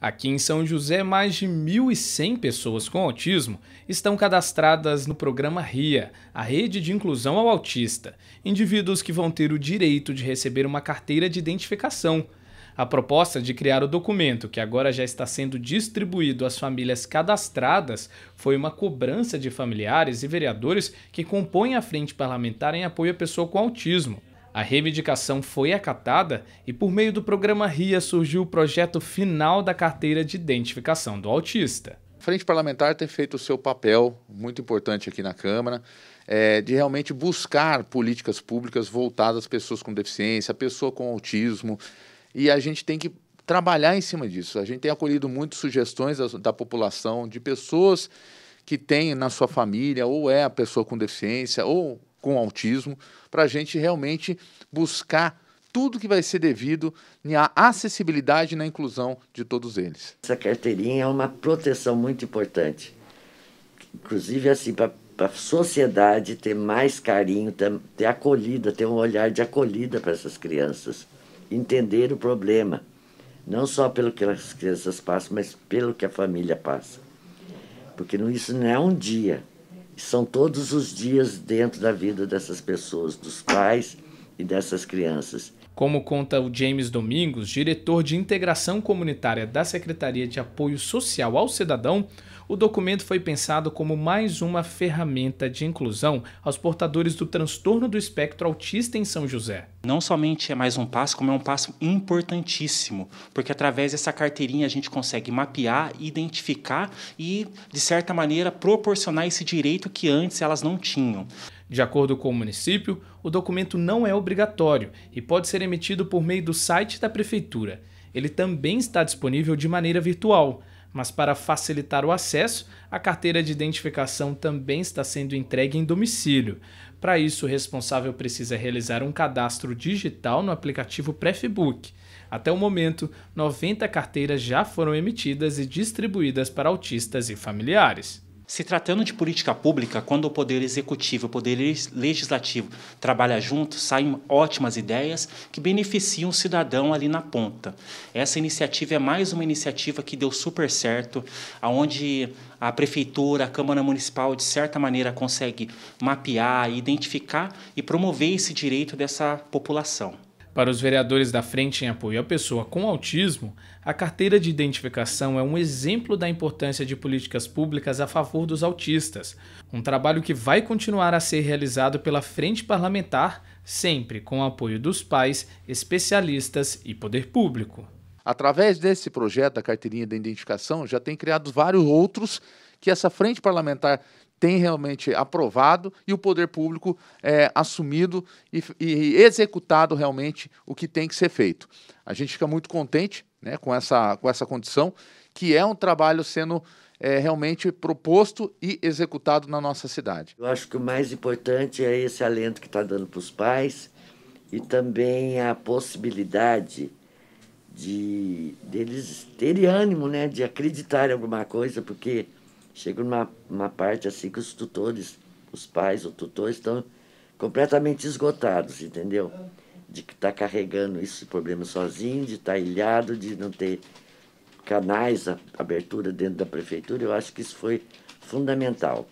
Aqui em São José, mais de 1.100 pessoas com autismo estão cadastradas no programa RIA, a Rede de Inclusão ao Autista, indivíduos que vão ter o direito de receber uma carteira de identificação. A proposta de criar o documento, que agora já está sendo distribuído às famílias cadastradas, foi uma cobrança de familiares e vereadores que compõem a frente parlamentar em apoio à pessoa com autismo. A reivindicação foi acatada e, por meio do programa RIA, surgiu o projeto final da carteira de identificação do autista. A Frente Parlamentar tem feito o seu papel, muito importante aqui na Câmara, é, de realmente buscar políticas públicas voltadas às pessoas com deficiência, à pessoa com autismo, e a gente tem que trabalhar em cima disso. A gente tem acolhido muitas sugestões da, da população, de pessoas que têm na sua família, ou é a pessoa com deficiência, ou com autismo, para a gente realmente buscar tudo que vai ser devido na acessibilidade e na inclusão de todos eles. Essa carteirinha é uma proteção muito importante. Inclusive, assim, para a sociedade ter mais carinho, ter, ter acolhida, ter um olhar de acolhida para essas crianças. Entender o problema, não só pelo que as crianças passam, mas pelo que a família passa. Porque isso não é um dia, são todos os dias dentro da vida dessas pessoas, dos pais e dessas crianças. Como conta o James Domingos, diretor de integração comunitária da Secretaria de Apoio Social ao Cidadão, o documento foi pensado como mais uma ferramenta de inclusão aos portadores do transtorno do espectro autista em São José não somente é mais um passo, como é um passo importantíssimo, porque através dessa carteirinha a gente consegue mapear, identificar e, de certa maneira, proporcionar esse direito que antes elas não tinham. De acordo com o município, o documento não é obrigatório e pode ser emitido por meio do site da prefeitura. Ele também está disponível de maneira virtual mas para facilitar o acesso, a carteira de identificação também está sendo entregue em domicílio. Para isso, o responsável precisa realizar um cadastro digital no aplicativo Prefbook. Até o momento, 90 carteiras já foram emitidas e distribuídas para autistas e familiares. Se tratando de política pública, quando o poder executivo e o poder legislativo trabalham juntos, saem ótimas ideias que beneficiam o cidadão ali na ponta. Essa iniciativa é mais uma iniciativa que deu super certo, aonde a prefeitura, a Câmara Municipal, de certa maneira, consegue mapear, identificar e promover esse direito dessa população. Para os vereadores da Frente em Apoio à Pessoa com Autismo, a carteira de identificação é um exemplo da importância de políticas públicas a favor dos autistas, um trabalho que vai continuar a ser realizado pela Frente Parlamentar, sempre com o apoio dos pais, especialistas e poder público. Através desse projeto da carteirinha de identificação, já tem criado vários outros que essa frente parlamentar tem realmente aprovado e o poder público é, assumido e, e, executado realmente o que tem que ser feito. A gente fica muito contente né, com, essa, com essa condição, que é um trabalho sendo é, realmente proposto e executado na nossa cidade. Eu acho que o mais importante é esse alento que está dando para os pais e também a possibilidade de deles terem ânimo, né, de acreditar em alguma coisa, porque chega numa uma parte assim que os tutores, os pais, os tutores estão completamente esgotados, entendeu? De que tá carregando esse problema sozinho, de estar tá ilhado, de não ter canais, abertura dentro da prefeitura, eu acho que isso foi fundamental.